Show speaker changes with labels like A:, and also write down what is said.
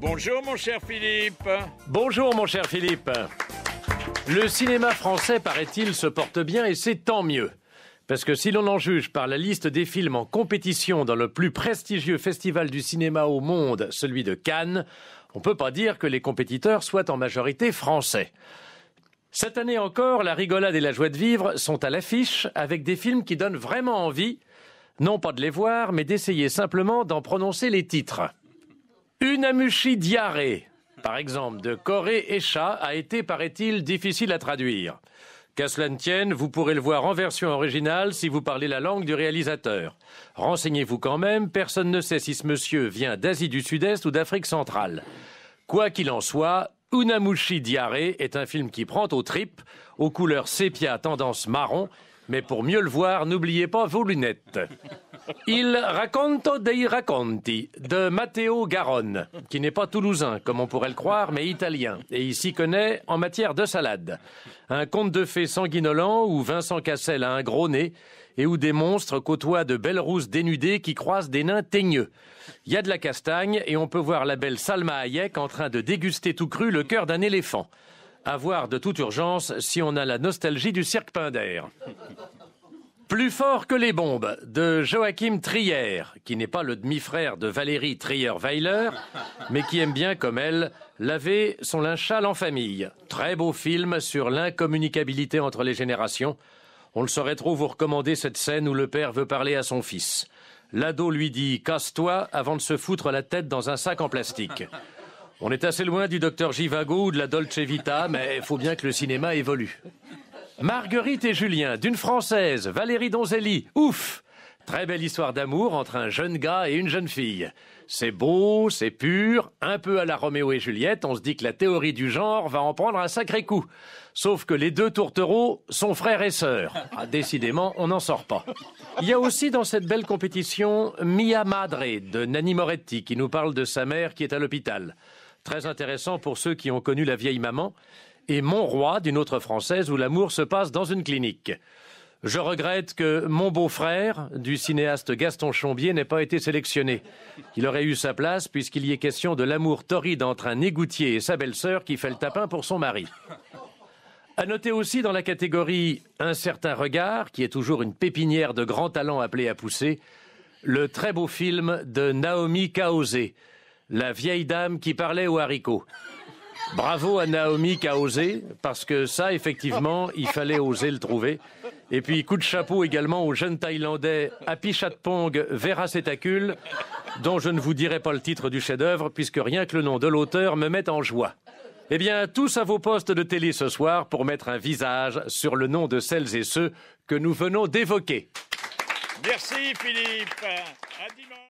A: Bonjour mon cher Philippe. Bonjour mon cher Philippe. Le cinéma français, paraît-il, se porte bien et c'est tant mieux. Parce que si l'on en juge par la liste des films en compétition dans le plus prestigieux festival du cinéma au monde, celui de Cannes, on ne peut pas dire que les compétiteurs soient en majorité français. Cette année encore, la rigolade et la joie de vivre sont à l'affiche avec des films qui donnent vraiment envie, non pas de les voir, mais d'essayer simplement d'en prononcer les titres. Unamushi diarrhée, par exemple, de Corée Echa, a été, paraît-il, difficile à traduire. Qu'à cela ne tienne, vous pourrez le voir en version originale si vous parlez la langue du réalisateur. Renseignez-vous quand même, personne ne sait si ce monsieur vient d'Asie du Sud-Est ou d'Afrique centrale. Quoi qu'il en soit, Unamushi Diarrhée est un film qui prend aux tripes, aux couleurs sépia tendance marron, mais pour mieux le voir, n'oubliez pas vos lunettes. Il racconto dei racconti de Matteo Garonne, qui n'est pas toulousain, comme on pourrait le croire, mais italien, et il s'y connaît en matière de salade. Un conte de fées sanguinolent où Vincent Cassel a un gros nez et où des monstres côtoient de belles rousses dénudées qui croisent des nains teigneux. Il y a de la castagne et on peut voir la belle Salma Hayek en train de déguster tout cru le cœur d'un éléphant. Avoir voir de toute urgence si on a la nostalgie du cirque d'Air. « Plus fort que les bombes de Joachim Trier, qui n'est pas le demi-frère de Valérie Trier-Weiler, mais qui aime bien, comme elle, laver son linchal en famille. Très beau film sur l'incommunicabilité entre les générations. On le saurait trop vous recommander cette scène où le père veut parler à son fils. L'ado lui dit Casse-toi avant de se foutre la tête dans un sac en plastique. On est assez loin du docteur Givago ou de la Dolce Vita, mais il faut bien que le cinéma évolue. Marguerite et Julien, d'une Française, Valérie Donzelli, ouf Très belle histoire d'amour entre un jeune gars et une jeune fille. C'est beau, c'est pur, un peu à la Roméo et Juliette, on se dit que la théorie du genre va en prendre un sacré coup. Sauf que les deux tourtereaux sont frères et sœurs. Ah, décidément, on n'en sort pas. Il y a aussi dans cette belle compétition Mia Madre de Nanni Moretti qui nous parle de sa mère qui est à l'hôpital. Très intéressant pour ceux qui ont connu la vieille maman. Et Mon Roi, d'une autre française, où l'amour se passe dans une clinique. Je regrette que mon beau-frère, du cinéaste Gaston Chombier, n'ait pas été sélectionné. Il aurait eu sa place puisqu'il y est question de l'amour torride entre un égoutier et sa belle-sœur qui fait le tapin pour son mari. À noter aussi dans la catégorie Un certain regard, qui est toujours une pépinière de grands talents appelés à pousser, le très beau film de Naomi Kaosé, la vieille dame qui parlait aux haricots. Bravo à Naomi qui a osé, parce que ça, effectivement, il fallait oser le trouver. Et puis, coup de chapeau également au jeune Thaïlandais Vera Setakul, dont je ne vous dirai pas le titre du chef-d'œuvre, puisque rien que le nom de l'auteur me met en joie. Eh bien, tous à vos postes de télé ce soir pour mettre un visage sur le nom de celles et ceux que nous venons d'évoquer. Merci Philippe. À dimanche.